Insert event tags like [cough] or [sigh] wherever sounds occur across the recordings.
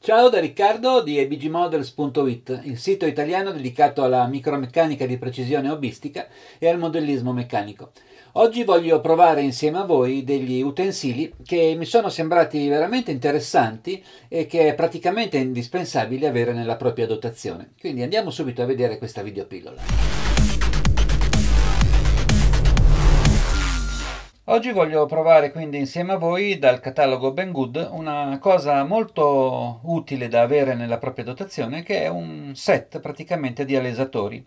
Ciao da Riccardo di abgmodels.it, il sito italiano dedicato alla micromeccanica di precisione hobbistica e al modellismo meccanico. Oggi voglio provare insieme a voi degli utensili che mi sono sembrati veramente interessanti e che è praticamente indispensabile avere nella propria dotazione. Quindi andiamo subito a vedere questa videopillola. Oggi voglio provare quindi insieme a voi dal catalogo Ben Good una cosa molto utile da avere nella propria dotazione che è un set praticamente di alesatori.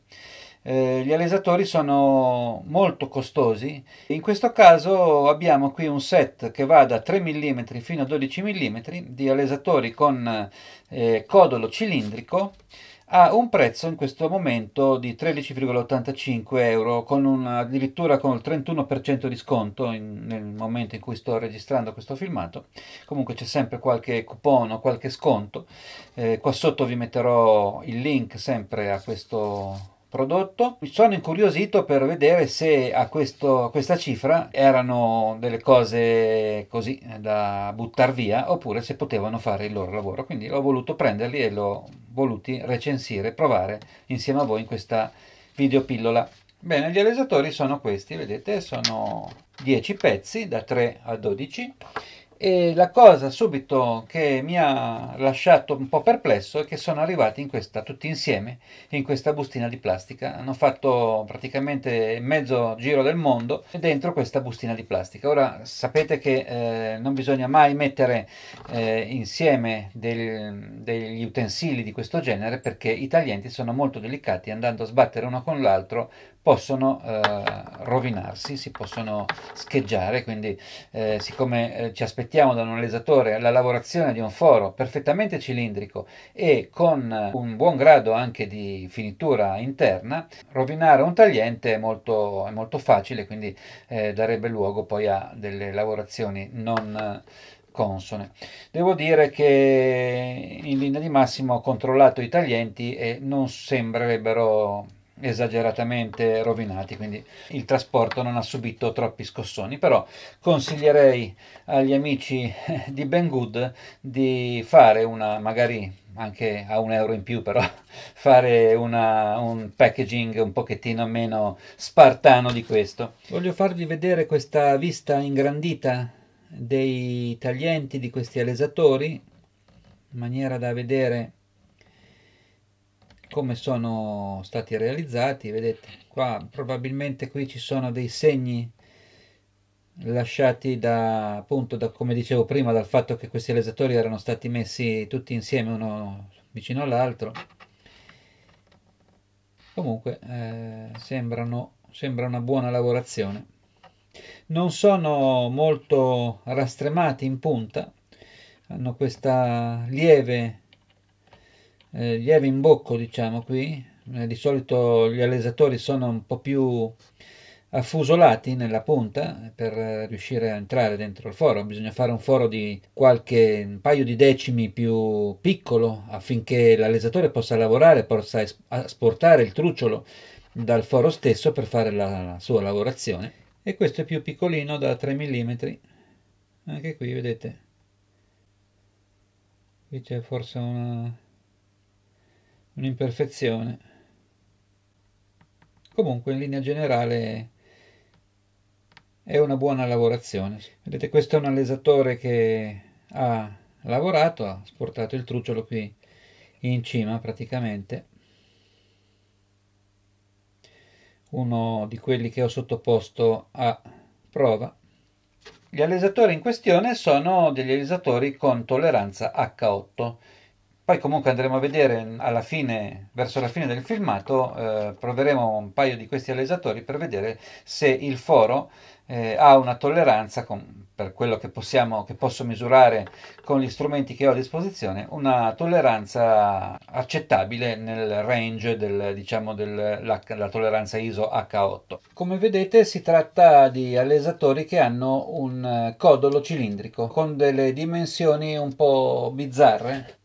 Eh, gli alesatori sono molto costosi, in questo caso abbiamo qui un set che va da 3 mm fino a 12 mm di alesatori con eh, codolo cilindrico a un prezzo in questo momento di 13,85 euro, con un, addirittura con il 31% di sconto in, nel momento in cui sto registrando questo filmato. Comunque c'è sempre qualche coupon o qualche sconto. Eh, qua sotto vi metterò il link sempre a questo prodotto. Sono incuriosito per vedere se a, questo, questa cifra erano delle cose così eh, da buttare via oppure se potevano fare il loro lavoro. Quindi ho voluto prenderli e l'ho voluti recensire, provare insieme a voi in questa videopillola. Bene, gli allesatori sono questi, vedete, sono 10 pezzi da 3 a 12 e la cosa subito che mi ha lasciato un po' perplesso è che sono arrivati in questa, tutti insieme in questa bustina di plastica. Hanno fatto praticamente mezzo giro del mondo dentro questa bustina di plastica. Ora sapete che eh, non bisogna mai mettere eh, insieme del, degli utensili di questo genere perché i taglienti sono molto delicati andando a sbattere uno con l'altro possono eh, rovinarsi, si possono scheggiare, quindi eh, siccome eh, ci aspettiamo da un analizzatore la lavorazione di un foro perfettamente cilindrico e con un buon grado anche di finitura interna, rovinare un tagliente è molto, è molto facile, quindi eh, darebbe luogo poi a delle lavorazioni non consone. Devo dire che in linea di massimo ho controllato i taglienti e non sembrerebbero esageratamente rovinati, quindi il trasporto non ha subito troppi scossoni, però consiglierei agli amici [laughs] di Ben Good di fare una magari anche a un euro in più però [laughs] fare una, un packaging un pochettino meno spartano di questo voglio farvi vedere questa vista ingrandita dei taglienti di questi alesatori in maniera da vedere come sono stati realizzati vedete qua probabilmente qui ci sono dei segni lasciati da appunto da, come dicevo prima dal fatto che questi realizzatori erano stati messi tutti insieme uno vicino all'altro comunque eh, sembrano sembra una buona lavorazione non sono molto rastremati in punta hanno questa lieve eh, lieve bocco, diciamo qui, eh, di solito gli allesatori sono un po' più affusolati nella punta eh, per riuscire a entrare dentro il foro, bisogna fare un foro di qualche un paio di decimi più piccolo affinché l'allesatore possa lavorare, possa asportare il trucciolo dal foro stesso per fare la sua lavorazione e questo è più piccolino da 3 mm anche qui vedete qui c'è forse una un'imperfezione. Comunque in linea generale è una buona lavorazione. Vedete questo è un allesatore che ha lavorato, ha sportato il trucciolo qui in cima praticamente. Uno di quelli che ho sottoposto a prova. Gli allesatori in questione sono degli allesatori con tolleranza H8 poi comunque andremo a vedere alla fine, verso la fine del filmato, eh, proveremo un paio di questi allesatori per vedere se il foro eh, ha una tolleranza, con, per quello che, possiamo, che posso misurare con gli strumenti che ho a disposizione, una tolleranza accettabile nel range della diciamo tolleranza ISO H8. Come vedete si tratta di allesatori che hanno un eh, codolo cilindrico con delle dimensioni un po' bizzarre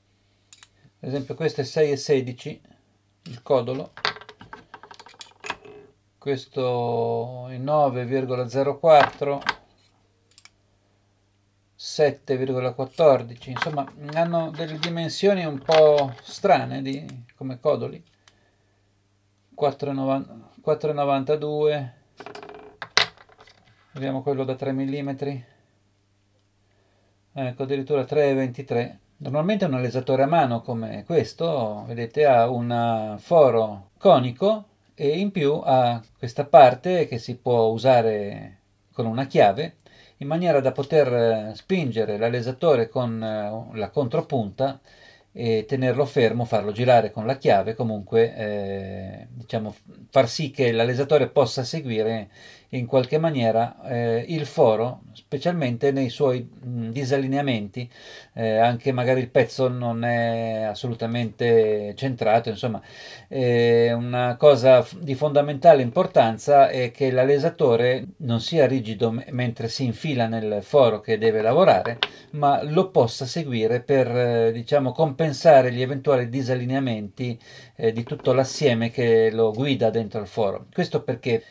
ad esempio questo è 6,16 il codolo questo è 9,04 7,14 insomma hanno delle dimensioni un po' strane di, come codoli 4,92 vediamo quello da 3 mm ecco addirittura 3,23 Normalmente un alesatore a mano come questo, vedete, ha un foro conico e in più ha questa parte che si può usare con una chiave in maniera da poter spingere l'alesatore con eh, la contropunta e tenerlo fermo, farlo girare con la chiave, comunque eh, diciamo, far sì che l'alesatore possa seguire in qualche maniera eh, il foro, specialmente nei suoi mh, disallineamenti, eh, anche magari il pezzo non è assolutamente centrato, insomma, eh, una cosa f- di fondamentale importanza è che l'alesatore non sia rigido m- mentre si infila nel foro che deve lavorare, ma lo possa seguire per eh, diciamo, compensare gli eventuali disallineamenti eh, di tutto l'assieme che lo guida dentro il foro. Questo perché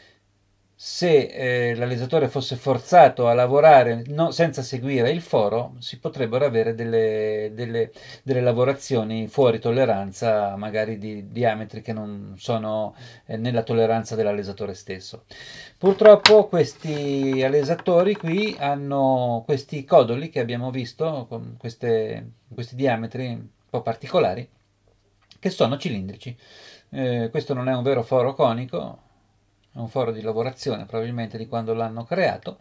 se eh, l'allizzatore fosse forzato a lavorare no, senza seguire il foro, si potrebbero avere delle, delle, delle lavorazioni fuori tolleranza, magari di diametri che non sono eh, nella tolleranza dell'allizzatore stesso. Purtroppo questi allizatori qui hanno questi codoli che abbiamo visto, con queste, questi diametri un po' particolari, che sono cilindrici. Eh, questo non è un vero foro conico, un foro di lavorazione probabilmente di quando l'hanno creato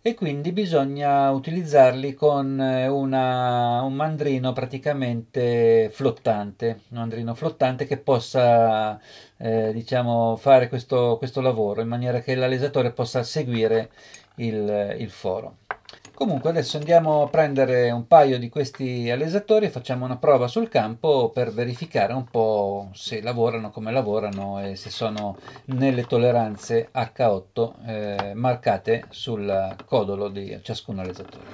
e quindi bisogna utilizzarli con eh, una, un mandrino praticamente flottante, un mandrino flottante che possa eh, diciamo, fare questo, questo, lavoro in maniera che l'alesatore possa seguire il, il foro. Comunque adesso andiamo a prendere un paio di questi alesatori e facciamo una prova sul campo per verificare un po' se lavorano, come lavorano e se sono nelle tolleranze H8 eh, marcate sul codolo di ciascun alesatore.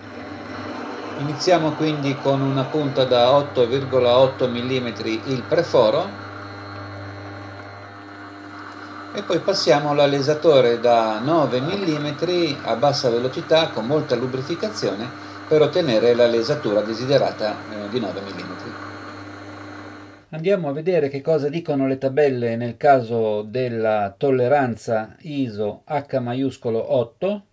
Iniziamo quindi con una punta da 8,8 mm il preforo e poi passiamo all'alesatore da 9 mm a bassa velocità con molta lubrificazione per ottenere la lesatura desiderata eh, di 9 mm. Andiamo a vedere che cosa dicono le tabelle nel caso della tolleranza ISO H maiuscolo 8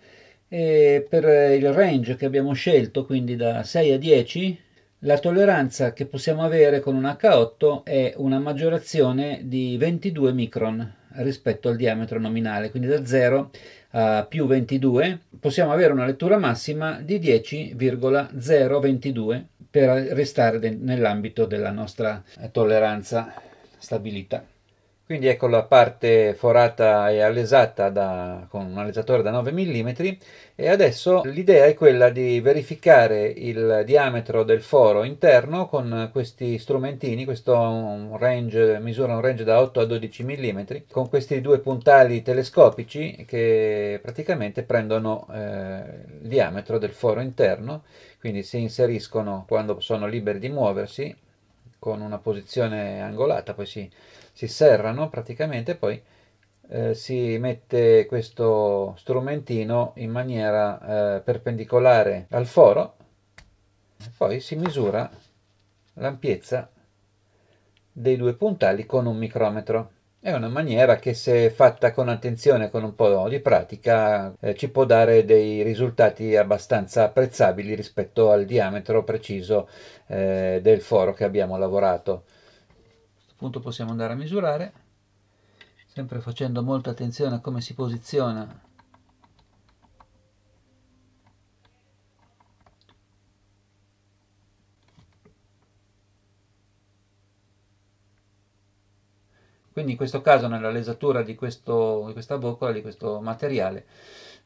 e per il range che abbiamo scelto, quindi da 6 a 10, la tolleranza che possiamo avere con un H8 è una maggiorazione di 22 micron, rispetto al diametro nominale, quindi da 0 a più 22 possiamo avere una lettura massima di 10,022 per restare nell'ambito della nostra tolleranza stabilita quindi ecco la parte forata e allesata da, con un allezzatore da 9 mm e adesso l'idea è quella di verificare il diametro del foro interno con questi strumentini, questo range, misura un range da 8 a 12 mm con questi due puntali telescopici che praticamente prendono eh, il diametro del foro interno quindi si inseriscono quando sono liberi di muoversi con una posizione angolata, poi si, si serrano praticamente, poi eh, si mette questo strumentino in maniera eh, perpendicolare al foro, poi si misura l'ampiezza dei due puntali con un micrometro. È una maniera che se fatta con attenzione, e con un po' di pratica, eh, ci può dare dei risultati abbastanza apprezzabili rispetto al diametro preciso eh, del foro che abbiamo lavorato. A questo punto possiamo andare a misurare, sempre facendo molta attenzione a come si posiziona Quindi in questo caso nella lesatura di, questo, di questa boccola, di questo materiale,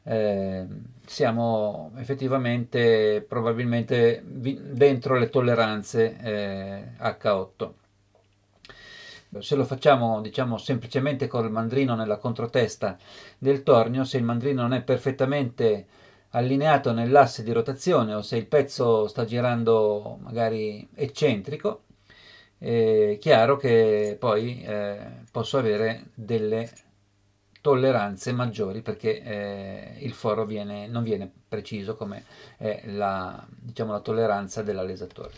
eh, siamo effettivamente probabilmente dentro le tolleranze eh, H8. Se lo facciamo diciamo semplicemente col mandrino nella controtesta del tornio, se il mandrino non è perfettamente allineato nell'asse di rotazione o se il pezzo sta girando magari eccentrico, è chiaro che poi eh, posso avere delle tolleranze maggiori perché eh, il foro viene, non viene preciso come è la, diciamo, la tolleranza dell'alesatore.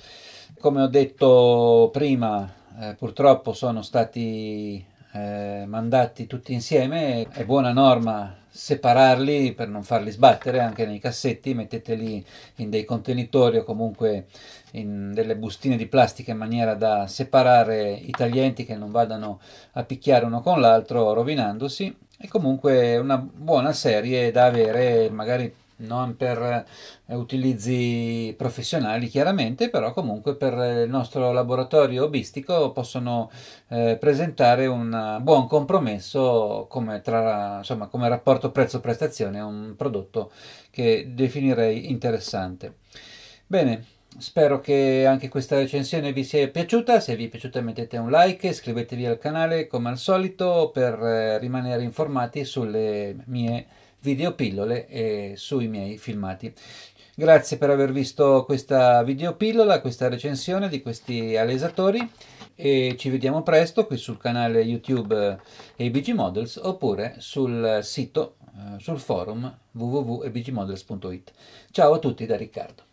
Come ho detto prima, eh, purtroppo sono stati eh, mandati tutti insieme, è buona norma separarli per non farli sbattere anche nei cassetti, metteteli in dei contenitori o comunque in delle bustine di plastica in maniera da separare i taglienti che non vadano a picchiare uno con l'altro rovinandosi e comunque una buona serie da avere magari non per eh, utilizzi professionali chiaramente, però comunque per eh, il nostro laboratorio hobbistico possono eh, presentare un buon compromesso come, tra, insomma, come rapporto prezzo-prestazione, un prodotto che definirei interessante. Bene, Spero che anche questa recensione vi sia piaciuta, se vi è piaciuta mettete un like, iscrivetevi al canale come al solito per eh, rimanere informati sulle mie videopillole eh, sui miei filmati. Grazie per aver visto questa videopillola, questa recensione di questi alesatori e ci vediamo presto qui sul canale YouTube eh, ABG Models oppure sul sito, eh, sul forum www.abgmodels.it. Ciao a tutti da Riccardo.